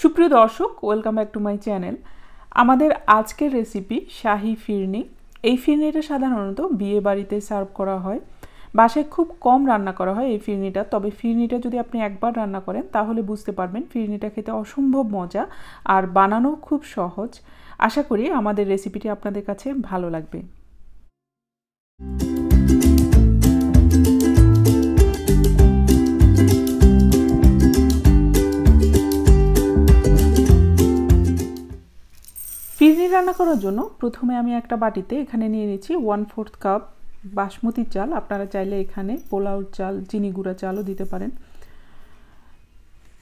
সুপ্রিয় দর্শক welcome back to my channel আমাদের আজকের রেসিপি শাহি ফিরনি এই ফিরনিটা সাধারণত বিয়ে বাড়িতে সার্ভ করা হয় বাসায় খুব কম রান্না করা হয় এই ফিরনিটা তবে ফিরনিটা যদি আপনি একবার রান্না করেন তাহলে বুঝতে পারবেন ফিরনিটা খেতে অসম্ভব মজা আর বানানো খুব সহজ আশা করি আমাদের রেসিপিটি আপনাদের কাছে ভালো লাগবে রান্না করার জন্য প্রথমে আমি একটা বাটিতে এখানে নিয়ে নিচ্ছি ওয়ান ফোর্থ কাপ বাসমতি চাল আপনারা চাইলে এখানে পোলাও চাল চিনি গুঁড়া চালও দিতে পারেন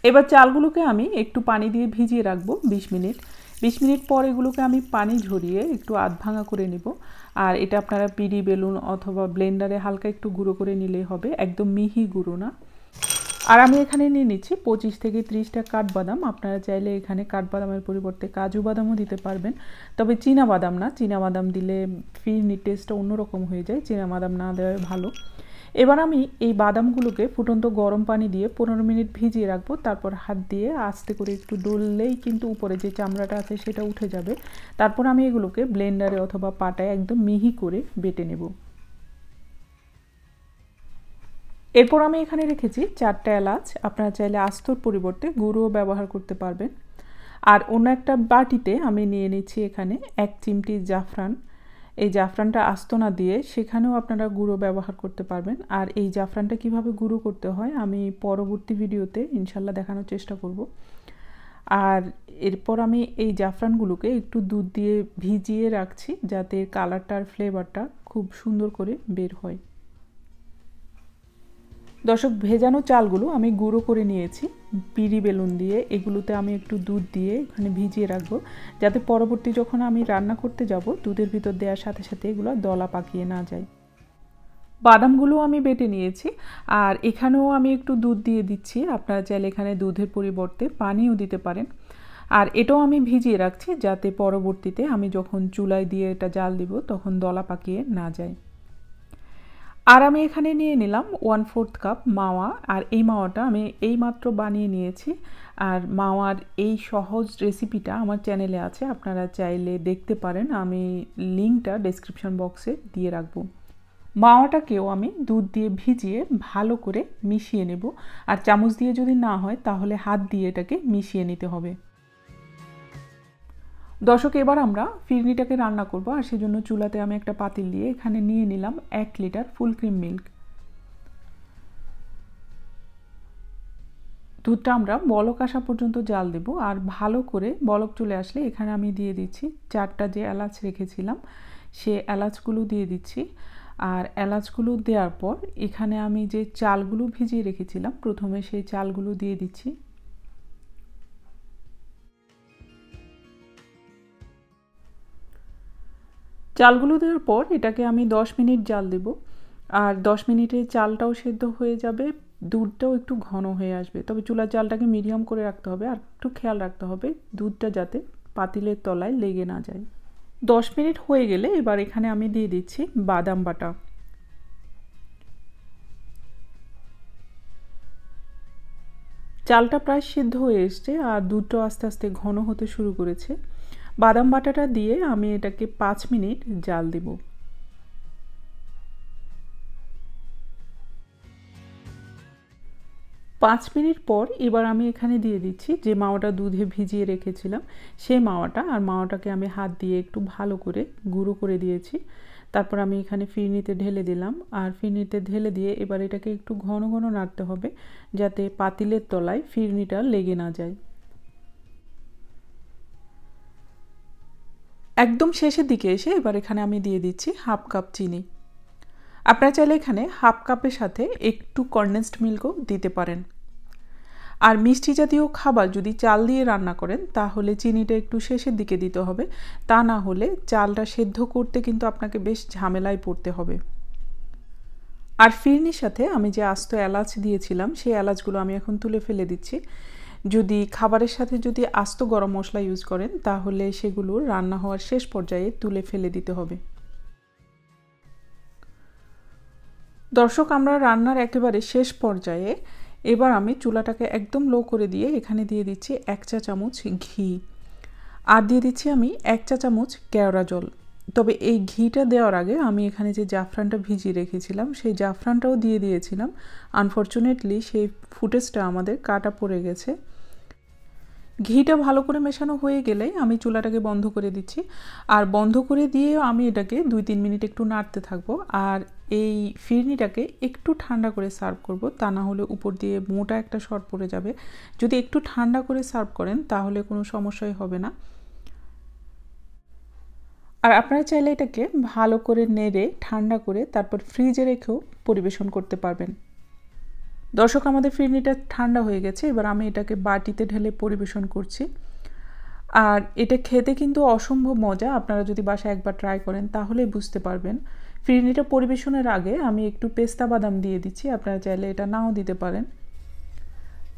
এবার চালগুলোকে আমি একটু পানি দিয়ে ভিজিয়ে রাখবো বিশ মিনিট বিশ মিনিট পর এগুলোকে আমি পানি ঝরিয়ে একটু আধ ভাঙা করে নেব আর এটা আপনারা পিড়ি বেলুন অথবা ব্লেন্ডারে হালকা একটু গুঁড়ো করে নিলেই হবে একদম মিহি গুঁড়ো না আর আমি এখানে নিয়ে নিচ্ছি পঁচিশ থেকে ত্রিশটা কাঠবাদাম আপনারা চাইলে এখানে কাঠবাদামের পরিবর্তে কাজু বাদামও দিতে পারবেন তবে চীনা বাদাম না চীনা বাদাম দিলে ফিরনির টেস্টটা অন্যরকম হয়ে যায় চীনা বাদাম না দেওয়াই ভালো এবার আমি এই বাদামগুলোকে ফুটন্ত গরম পানি দিয়ে পনেরো মিনিট ভিজিয়ে রাখবো তারপর হাত দিয়ে আস্তে করে একটু ডললেই কিন্তু উপরে যে চামড়াটা আছে সেটা উঠে যাবে তারপর আমি এগুলোকে ব্লেন্ডারে অথবা পাটায় একদম মিহি করে বেটে নেব এরপর আমি এখানে রেখেছি চারটে এলাচ আপনারা চাইলে আস্তর পরিবর্তে গুঁড়ো ব্যবহার করতে পারবেন আর অন্য একটা বাটিতে আমি নিয়ে নিচ্ছি এখানে এক চিমটি জাফরান এই জাফরানটা আস্ত না দিয়ে সেখানেও আপনারা গুঁড়ো ব্যবহার করতে পারবেন আর এই জাফরানটা কিভাবে গুঁড়ো করতে হয় আমি পরবর্তী ভিডিওতে ইনশাল্লাহ দেখানোর চেষ্টা করব আর এরপর আমি এই জাফরানগুলোকে একটু দুধ দিয়ে ভিজিয়ে রাখছি যাতে কালারটা আর ফ্লেভারটা খুব সুন্দর করে বের হয় দর্শক ভেজানো চালগুলো আমি গুঁড়ো করে নিয়েছি বিড়ি বেলুন দিয়ে এগুলোতে আমি একটু দুধ দিয়ে এখানে ভিজিয়ে রাখবো যাতে পরবর্তী যখন আমি রান্না করতে যাব দুধের ভিতর দেওয়ার সাথে সাথে এগুলো দলা পাকিয়ে না যায় বাদামগুলো আমি বেটে নিয়েছি আর এখানেও আমি একটু দুধ দিয়ে দিচ্ছি আপনারা চাইলে এখানে দুধের পরিবর্তে পানিও দিতে পারেন আর এটাও আমি ভিজিয়ে রাখছি যাতে পরবর্তীতে আমি যখন চুলায় দিয়ে এটা জাল দিব তখন দলা পাকিয়ে না যায় আর আমি এখানে নিয়ে নিলাম ওয়ান ফোর্থ কাপ মাওয়া আর এই মাওয়াটা আমি এই মাত্র বানিয়ে নিয়েছি আর মাওয়ার এই সহজ রেসিপিটা আমার চ্যানেলে আছে আপনারা চাইলে দেখতে পারেন আমি লিঙ্কটা ডেসক্রিপশন বক্সে দিয়ে রাখবো মাওয়াটাকেও আমি দুধ দিয়ে ভিজিয়ে ভালো করে মিশিয়ে নেব আর চামচ দিয়ে যদি না হয় তাহলে হাত দিয়ে এটাকে মিশিয়ে নিতে হবে দর্শক এবার আমরা ফিরনিটাকে রান্না করব আর সেজন্য চুলাতে আমি একটা পাতিল দিয়ে এখানে নিয়ে নিলাম এক লিটার ফুল ক্রিম মিল্ক দুধটা আমরা বলক আসা পর্যন্ত জাল দেব আর ভালো করে বলক চলে আসলে এখানে আমি দিয়ে দিচ্ছি চারটা যে এলাচ রেখেছিলাম সে এলাচগুলো দিয়ে দিচ্ছি আর এলাচগুলো দেওয়ার পর এখানে আমি যে চালগুলো ভিজিয়ে রেখেছিলাম প্রথমে সেই চালগুলো দিয়ে দিচ্ছি চালগুলো দেওয়ার পর এটাকে আমি 10 মিনিট জাল দেব আর 10 মিনিটে চালটাও সেদ্ধ হয়ে যাবে দুধটাও একটু ঘন হয়ে আসবে তবে চুলার চালটাকে মিডিয়াম করে রাখতে হবে আর একটু খেয়াল রাখতে হবে দুধটা যাতে পাতিলের তলায় লেগে না যায় 10 মিনিট হয়ে গেলে এবার এখানে আমি দিয়ে দিচ্ছি বাদাম বাটা চালটা প্রায় সিদ্ধ হয়ে এসছে আর দুধটাও আস্তে আস্তে ঘন হতে শুরু করেছে বাদাম বাটাটা দিয়ে আমি এটাকে পাঁচ মিনিট জাল দেব পাঁচ মিনিট পর এবার আমি এখানে দিয়ে দিচ্ছি যে মাওয়াটা দুধে ভিজিয়ে রেখেছিলাম সেই মাওয়াটা আর মাওয়াটাকে আমি হাত দিয়ে একটু ভালো করে গুঁড়ো করে দিয়েছি তারপর আমি এখানে ফিরনিতে ঢেলে দিলাম আর ফিরনিতে ঢেলে দিয়ে এবার এটাকে একটু ঘন ঘন নাড়তে হবে যাতে পাতিলের তলায় ফিরনিটা লেগে না যায় একদম শেষের দিকে এসে এবার এখানে আমি দিয়ে দিচ্ছি হাফ কাপ চিনি আপনারা চাইলে এখানে হাফ কাপের সাথে একটু কন্ডেন্সড মিল্কও দিতে পারেন আর মিষ্টি জাতীয় খাবার যদি চাল দিয়ে রান্না করেন তাহলে চিনিটা একটু শেষের দিকে দিতে হবে তা না হলে চালটা সেদ্ধ করতে কিন্তু আপনাকে বেশ ঝামেলায় পড়তে হবে আর ফিরনির সাথে আমি যে আস্ত এলাচ দিয়েছিলাম সেই এলাচগুলো আমি এখন তুলে ফেলে দিচ্ছি যদি খাবারের সাথে যদি আস্ত গরম মশলা ইউজ করেন তাহলে সেগুলো রান্না হওয়ার শেষ পর্যায়ে তুলে ফেলে দিতে হবে দর্শক আমরা রান্নার একেবারে শেষ পর্যায়ে এবার আমি চুলাটাকে একদম লো করে দিয়ে এখানে দিয়ে দিচ্ছি এক চা চামচ ঘি আর দিয়ে দিচ্ছি আমি এক চা চামচ কেওড়া জল তবে এই ঘিটা দেওয়ার আগে আমি এখানে যে জাফরানটা ভিজিয়ে রেখেছিলাম সেই জাফরানটাও দিয়ে দিয়েছিলাম আনফর্চুনেটলি সেই ফুটেজটা আমাদের কাটা পড়ে গেছে ঘিটা ভালো করে মেশানো হয়ে গেলে আমি চুলাটাকে বন্ধ করে দিচ্ছি আর বন্ধ করে দিয়ে আমি এটাকে দুই তিন মিনিট একটু নাড়তে থাকবো আর এই ফিরনিটাকে একটু ঠান্ডা করে সার্ভ করব তা না হলে উপর দিয়ে মোটা একটা শর পড়ে যাবে যদি একটু ঠান্ডা করে সার্ভ করেন তাহলে কোনো সমস্যাই হবে না আর আপনারা চাইলে এটাকে ভালো করে নেড়ে ঠান্ডা করে তারপর ফ্রিজে রেখেও পরিবেশন করতে পারবেন দর্শক আমাদের ফিরনিটা ঠান্ডা হয়ে গেছে এবার আমি এটাকে বাটিতে ঢেলে পরিবেশন করছি আর এটা খেতে কিন্তু অসম্ভব মজা আপনারা যদি বাসায় একবার ট্রাই করেন তাহলে বুঝতে পারবেন ফিরনিটা পরিবেশনের আগে আমি একটু পেস্তা বাদাম দিয়ে দিচ্ছি আপনারা চাইলে এটা নাও দিতে পারেন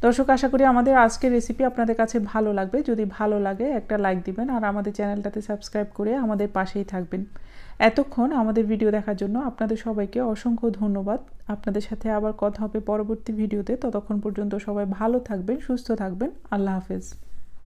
দর্শক আশা করি আমাদের আজকের রেসিপি আপনাদের কাছে ভালো লাগবে যদি ভালো লাগে একটা লাইক দিবেন আর আমাদের চ্যানেলটাতে সাবস্ক্রাইব করে আমাদের পাশেই থাকবেন এতক্ষণ আমাদের ভিডিও দেখার জন্য আপনাদের সবাইকে অসংখ্য ধন্যবাদ আপনাদের সাথে আবার কথা হবে পরবর্তী ভিডিওতে ততক্ষণ পর্যন্ত সবাই ভালো থাকবেন সুস্থ থাকবেন আল্লাহ হাফেজ